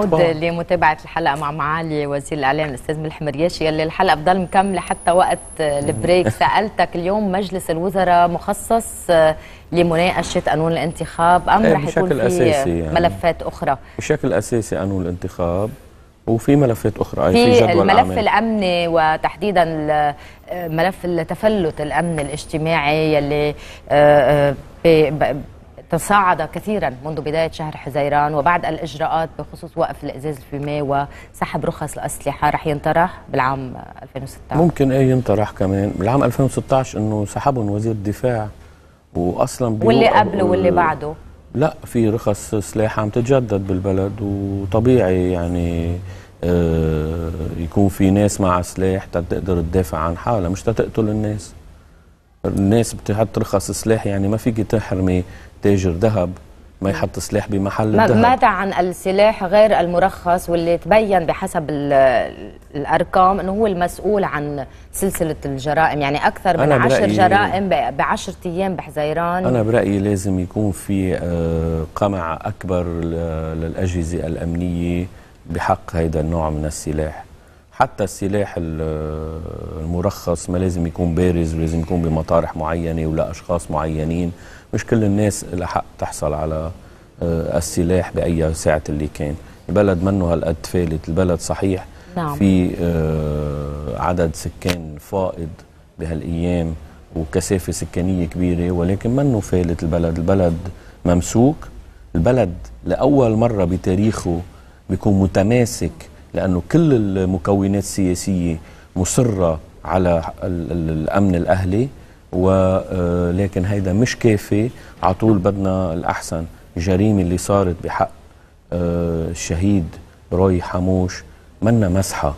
نعود لمتابعه الحلقه مع معالي وزير الاعلام الاستاذ ملح مرياشي يلي الحلقه بضل مكمله حتى وقت البريك سالتك اليوم مجلس الوزراء مخصص لمناقشه قانون الانتخاب ام إيه، رح يكون في أساسي يعني. ملفات اخرى بشكل اساسي قانون الانتخاب وفي ملفات اخرى في, في جدول الملف العمل. الامني وتحديدا ملف التفلت الامن الاجتماعي يلي تصاعد كثيرا منذ بداية شهر حزيران وبعد الإجراءات بخصوص وقف الإزاز الفيمي وسحب رخص الأسلحة رح ينطرح بالعام 2016 ممكن إيه ينطرح كمان بالعام 2016 أنه سحبهم وزير الدفاع وأصلا واللي قبله واللي بعده لا في رخص سلاح عم تتجدد بالبلد وطبيعي يعني آه، يكون في ناس مع سلاح تقدر تدافع عن حالها مش تقتل الناس الناس بتحط رخص سلاح يعني ما فيك تحرمي تاجر ذهب ما نعم. يحط سلاح بمحل الدهب. ماذا عن السلاح غير المرخص واللي تبين بحسب الارقام انه هو المسؤول عن سلسله الجرائم يعني اكثر من عشر جرائم ب 10 ايام بحزيران انا برايي لازم يكون في آه، قمع اكبر للاجهزه الامنيه بحق هذا النوع من السلاح حتى السلاح آه، المرخص ما لازم يكون بارز ولازم يكون بمطارح معينه ولا اشخاص معينين مش كل الناس لها حق تحصل على آه، السلاح باي ساعه اللي كان البلد منه هالقد فالت البلد صحيح نعم. في آه، عدد سكان فائض بهالايام وكثافه سكانيه كبيره ولكن منه فالت البلد البلد ممسوك البلد لاول مره بتاريخه بيكون متماسك لانه كل المكونات السياسيه مصره على الامن الاهلي ولكن آه، هيدا مش كافي على طول بدنا الأحسن الجريمة اللي صارت بحق آه، الشهيد روي حموش منا مسحة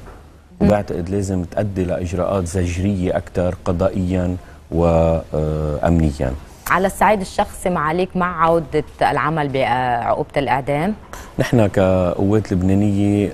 وبعتقد لازم تأدي لإجراءات زجرية أكثر قضائيا وأمنيا آه، على الصعيد الشخصي معاليك مع عودة العمل بعقوبة الإعدام؟ نحن كقوات لبنانية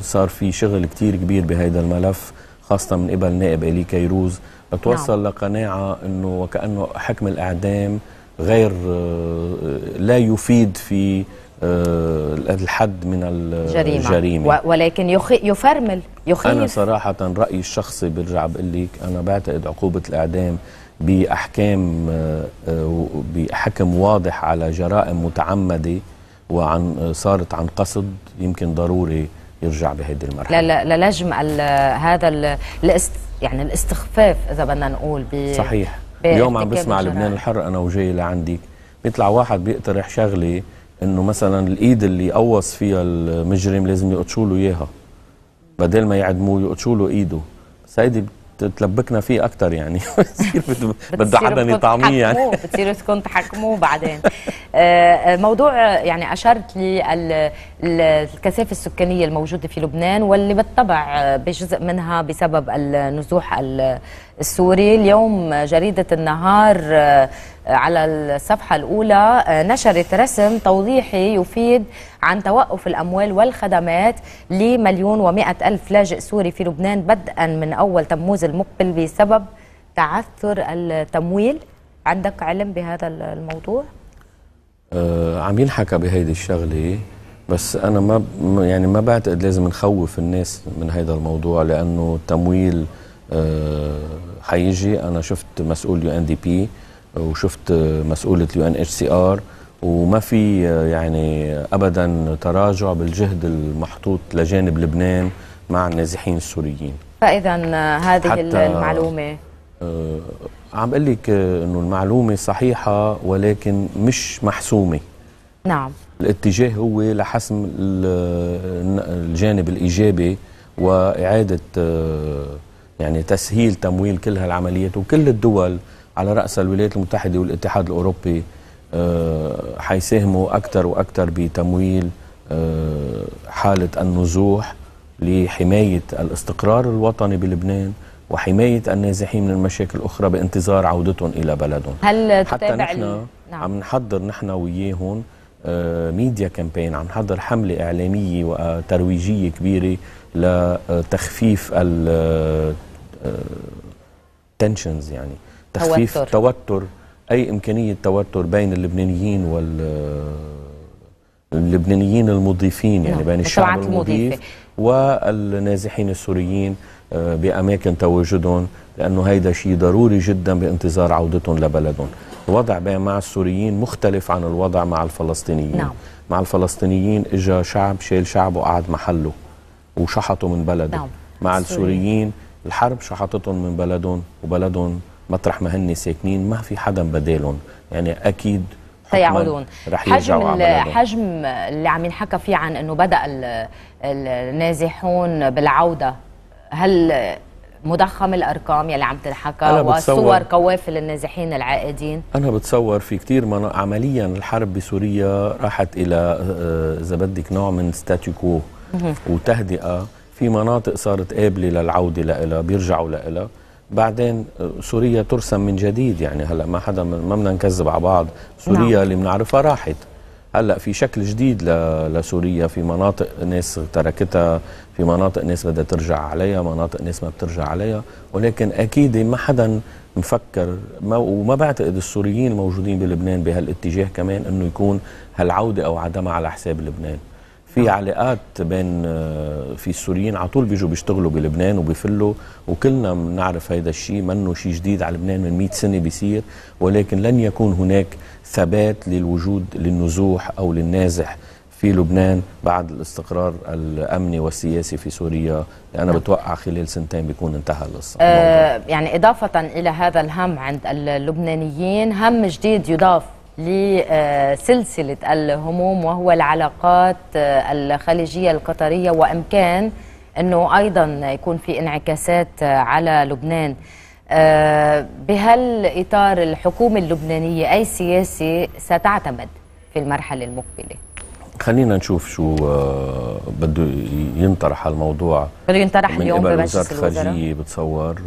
صار في شغل كتير كبير بهذا الملف خاصة من قبل نائب إلي كيروز توصل نعم. لقناعة أنه وكأنه حكم الإعدام غير آه، لا يفيد في آه، الحد من الجريمة, الجريمة. ولكن يخي يفرمل يخيف أنا صراحة رأيي الشخصي برجع بقول لك أنا بعتقد عقوبة الإعدام بأحكام آه، بحكم واضح على جرائم متعمدة وعن صارت عن قصد يمكن ضروري يرجع بهذه المرحلة لا لا لجم هذا الاست يعني الاستخفاف اذا بدنا نقول ب صحيح اليوم عم بسمع لبنان الحر انا وجاي لعندك بيطلع واحد بيقترح شغله انه مثلا الايد اللي قوص فيها المجرم لازم يقطشوا له اياها بدل ما يعدموه يقطشوا له ايده بس هيدي تلبكنا فيه اكثر يعني بده حدا يطعميه يعني بتصير تكون تحكموه بعدين آه، آه، موضوع يعني اشرت للكثافه السكانيه الموجوده في لبنان واللي بالطبع بجزء منها بسبب النزوح السوري اليوم جريده النهار آه، على الصفحة الأولى آه، نشرت رسم توضيحي يفيد عن توقف الأموال والخدمات لمليون ومائة ألف لاجئ سوري في لبنان بدءا من أول تموز المقبل بسبب تعثر التمويل عندك علم بهذا الموضوع؟ آه عم ينحكى بهيدي الشغلة بس أنا ما يعني ما بعتقد لازم نخوف الناس من هذا الموضوع لأنه التمويل آه حيجي أنا شفت مسؤول يو ان دي بي وشفت مسؤوله اليو ان اتش سي ار وما في يعني ابدا تراجع بالجهد المحطوط لجانب لبنان مع النازحين السوريين فاذا آه، هذه المعلومه آه، عم بقول لك انه المعلومه صحيحه ولكن مش محسومه نعم الاتجاه هو لحسم الجانب الايجابي واعاده آه، يعني تسهيل تمويل كل هالعمليات وكل الدول على رأس الولايات المتحدة والاتحاد الأوروبي آه، حيساهموا أكثر وأكثر بتمويل آه، حالة النزوح لحماية الاستقرار الوطني بلبنان وحماية النازحين من المشاكل الأخرى بانتظار عودتهم إلى بلدهم هل حتى نحن نعم. عم نحضر نحن وياهم ميديا آه، كامبين عم نحضر حملة إعلامية وترويجية كبيرة لتخفيف التنشنز يعني تخفيف توتر. توتر اي امكانيه توتر بين اللبنانيين وال اللبنانيين المضيفين يعني نعم، بين الشعب المضيف والنازحين السوريين آه، باماكن تواجدهم لانه هيدا شيء ضروري جدا بانتظار عودتهم لبلدهم الوضع مع السوريين مختلف عن الوضع مع الفلسطينيين نعم. مع الفلسطينيين اجى شعب شال شعبه قعد محله وشحطه من بلده نعم. مع السوريين الحرب شحطتهم من بلدهم وبلدهم مطرح ما هن ساكنين ما في حدا بدالهم يعني اكيد سيعودون حجم حجم اللي عم ينحكى فيه عن انه بدا النازحون بالعوده هل مضخم الارقام يلي عم تنحكى وصور قوافل النازحين العائدين انا بتصور في كثير من عمليا الحرب بسوريا راحت الى آه، اذا بدك نوع من ستاتيكو وتهدئه في مناطق صارت قابله للعوده لها بيرجعوا لها بعدين سوريا ترسم من جديد يعني هلا ما حدا ما بدنا نكذب على بعض سوريا نعم. اللي بنعرفها راحت هلا في شكل جديد لسوريا في مناطق ناس تركتها في مناطق ناس بدها ترجع عليها مناطق ناس ما بترجع عليها ولكن اكيد ما حدا مفكر ما وما بعتقد السوريين الموجودين بلبنان بهالاتجاه كمان انه يكون هالعوده او عدمها على حساب لبنان في علاقات بين آه، في السوريين على طول بيجوا بيشتغلوا بلبنان وبيفلوا وكلنا بنعرف هذا الشيء منه شيء جديد على لبنان من 100 سنه بيصير ولكن لن يكون هناك ثبات للوجود للنزوح او للنازح في لبنان بعد الاستقرار الامني والسياسي في سوريا نعم. بتوقع خلال سنتين بيكون انتهى القصة آه يعني إضافة إلى هذا الهم عند اللبنانيين هم جديد يضاف لسلسلة الهموم وهو العلاقات آه، الخليجية القطرية وإمكان أنه أيضا يكون في انعكاسات آه، على لبنان آه، بهالإطار الحكومة اللبنانية أي سياسة ستعتمد في المرحلة المقبلة خلينا نشوف شو بده ينطرح الموضوع بده ينطرح من اليوم قبل وزاره الخارجيه بتصور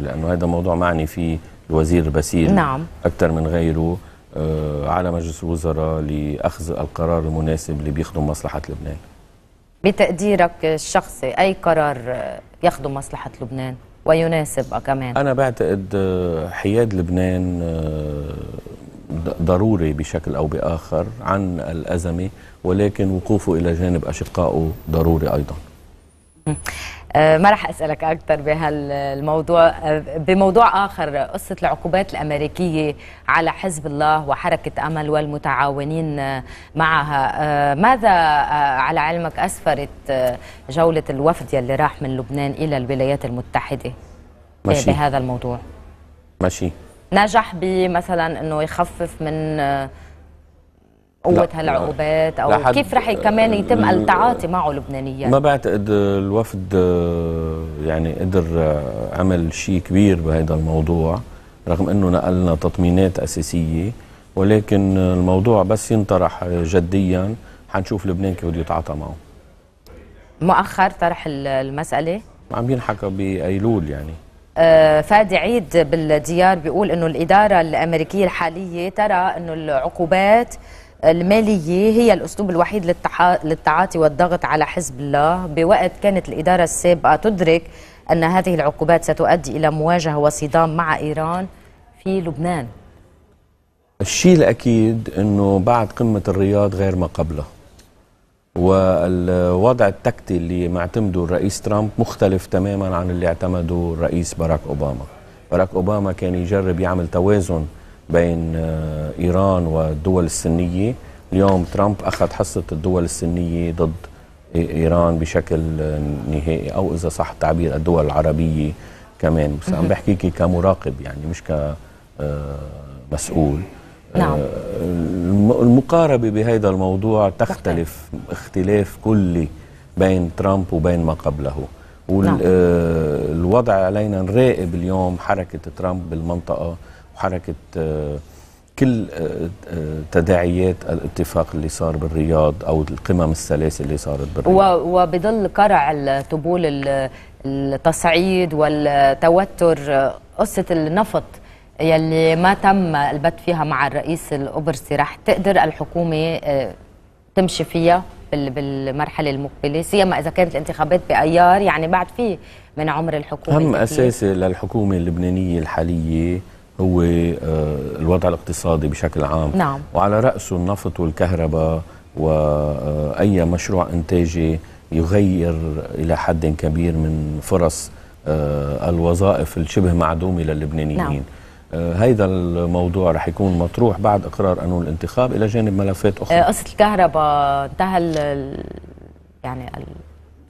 لانه هذا موضوع معني فيه الوزير بسيل نعم اكثر من غيره آه، على مجلس الوزراء لاخذ القرار المناسب اللي بيخدم مصلحه لبنان. بتقديرك الشخصي اي قرار يخدم مصلحه لبنان ويناسب كمان؟ انا بعتقد آه، حياد لبنان آه، ضروري بشكل او باخر عن الازمه ولكن وقوفه الى جانب اشقائه ضروري ايضا. آه، ما راح اسالك اكثر بهالموضوع آه، بموضوع اخر قصه العقوبات الامريكيه على حزب الله وحركه امل والمتعاونين آه، معها ماذا على علمك اسفرت جوله الوفد يلي راح من لبنان الى الولايات المتحده ماشي. بهذا الموضوع ماشي نجح بمثلا انه يخفف من قوه هالعقوبات او كيف رح كمان يتم التعاطي معه لبنانيا ما بعتقد الوفد آه، يعني قدر آه، عمل شيء كبير بهذا الموضوع رغم انه نقلنا تطمينات اساسيه ولكن الموضوع بس ينطرح آه، جديا حنشوف لبنان كيف بده يتعاطى معه مؤخر طرح المساله عم ينحكى بايلول يعني فادي عيد بالديار بيقول انه الاداره الامريكيه الحاليه ترى انه العقوبات المالية هي الأسلوب الوحيد للتعاطي والضغط على حزب الله بوقت كانت الإدارة السابقة تدرك أن هذه العقوبات ستؤدي إلى مواجهة وصدام مع إيران في لبنان الشيء الأكيد أنه بعد قمة الرياض غير ما قبله والوضع التكتي اللي معتمده الرئيس ترامب مختلف تماما عن اللي اعتمده الرئيس باراك أوباما باراك أوباما كان يجرب يعمل توازن بين آه، ايران والدول السنيه اليوم ترامب اخذ حصه الدول السنيه ضد ايران بشكل آه، نهائي او اذا صح التعبير الدول العربيه كمان بس عم بحكيكي كمراقب يعني مش كمسؤول آه، نعم. المقاربه بهذا الموضوع تختلف اختلاف كلي بين ترامب وبين ما قبله والوضع نعم. علينا نراقب اليوم حركه ترامب بالمنطقه وحركه آه، كل آه، آه، تداعيات الاتفاق اللي صار بالرياض او القمم الثلاثه اللي صارت بالرياض وبظل قرع الطبول التصعيد والتوتر قصه النفط يلي ما تم البت فيها مع الرئيس القبرصي رح تقدر الحكومه تمشي فيها بالمرحله المقبله سيما اذا كانت الانتخابات بايار يعني بعد في من عمر الحكومه هم اساسي للحكومه اللبنانيه الحاليه هو آه، الوضع الاقتصادي بشكل عام نعم. وعلى رأسه النفط والكهرباء وأي آه، مشروع إنتاجي يغير إلى حد كبير من فرص آه، الوظائف الشبه معدومة للبنانيين نعم. هيدا الموضوع رح يكون مطروح بعد اقرار قانون الانتخاب الى جانب ملفات اخرى قصه الكهرباء انتهى يعني ال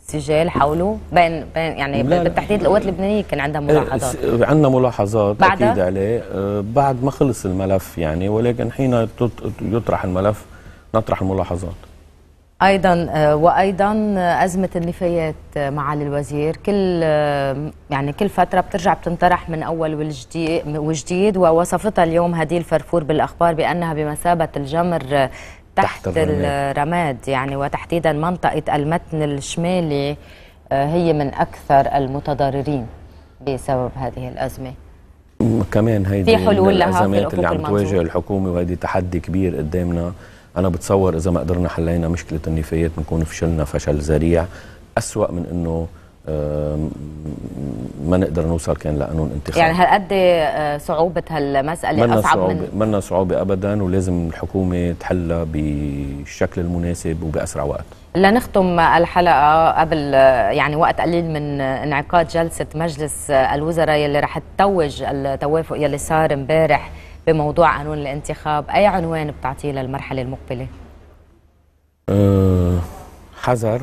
سجال حوله بين بين يعني بالتحديد القوات اللبنانيه كان عندها إيه، ملاحظات عندنا ملاحظات بعد اكيد عليه أه، بعد ما خلص الملف يعني ولكن حين يطرح الملف نطرح الملاحظات ايضا أه، وايضا أه، ازمه النفايات معالي الوزير كل يعني كل فتره بترجع بتنطرح من اول وجديد وجديد ووصفتها اليوم هديل فرفور بالاخبار بانها بمثابه الجمر تحت, تحت الرماد. يعني وتحديدا منطقة المتن الشمالي آه، هي من أكثر المتضررين بسبب هذه الأزمة كمان هيدي في حلول لها الأزمات اللي عم تواجه الحكومة وهيدي تحدي كبير قدامنا أنا بتصور إذا ما قدرنا حلينا مشكلة النفايات بنكون فشلنا فشل ذريع أسوأ من أنه ما نقدر نوصل كان لقانون انتخاب يعني هالقد آه، صعوبة هالمسألة أصعب من منا صعوبة أبدا ولازم الحكومة تحلها بالشكل المناسب وبأسرع وقت لنختم الحلقة قبل يعني وقت قليل من انعقاد جلسة مجلس الوزراء يلي رح تتوج التوافق يلي صار امبارح بموضوع قانون الانتخاب أي عنوان بتعطيه للمرحلة المقبلة؟ أه حذر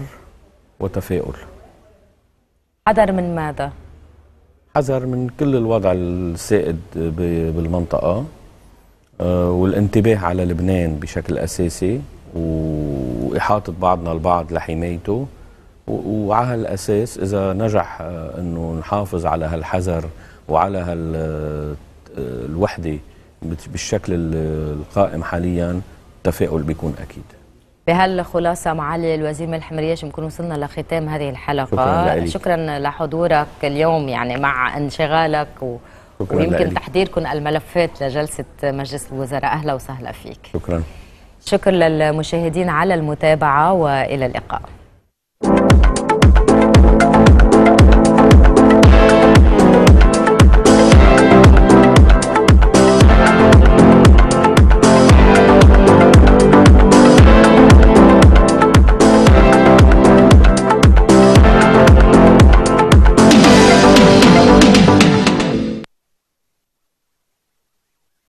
وتفاؤل حذر من ماذا؟ حذر من كل الوضع السائد بالمنطقة آه، والانتباه على لبنان بشكل أساسي وإحاطة بعضنا البعض لحمايته وعلى هالأساس إذا نجح آه، أنه نحافظ على هالحذر وعلى هالوحدة آه، بالشكل القائم حاليا التفاؤل بيكون أكيد بهالخلاصه معالي الوزير ملح مرياش بنكون وصلنا لختام هذه الحلقه شكرا, شكرا لحضورك اليوم يعني مع انشغالك و... شكرا ويمكن لأليك. تحضيركم الملفات لجلسه مجلس الوزراء اهلا وسهلا فيك شكرا شكرا للمشاهدين على المتابعه والى اللقاء